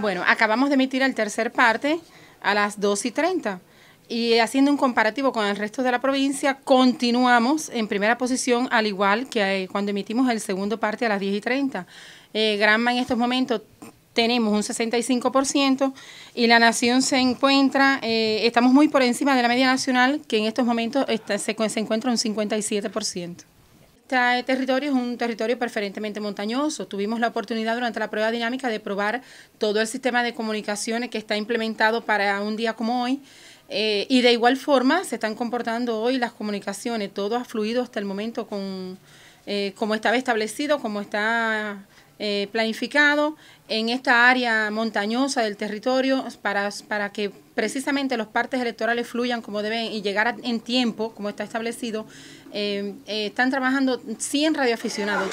Bueno, acabamos de emitir el tercer parte a las 2 y 30 y haciendo un comparativo con el resto de la provincia, continuamos en primera posición, al igual que eh, cuando emitimos el segundo parte a las 10 y 30. Eh, Granma en estos momentos tenemos un 65% y la nación se encuentra, eh, estamos muy por encima de la media nacional, que en estos momentos se, se encuentra un 57%. Este territorio es un territorio preferentemente montañoso. Tuvimos la oportunidad durante la prueba dinámica de probar todo el sistema de comunicaciones que está implementado para un día como hoy. Eh, y de igual forma se están comportando hoy las comunicaciones. Todo ha fluido hasta el momento con, eh, como estaba establecido, como está eh, planificado en esta área montañosa del territorio para, para que precisamente los partes electorales fluyan como deben y llegar en tiempo, como está establecido, eh, eh, están trabajando 100 radioaficionados.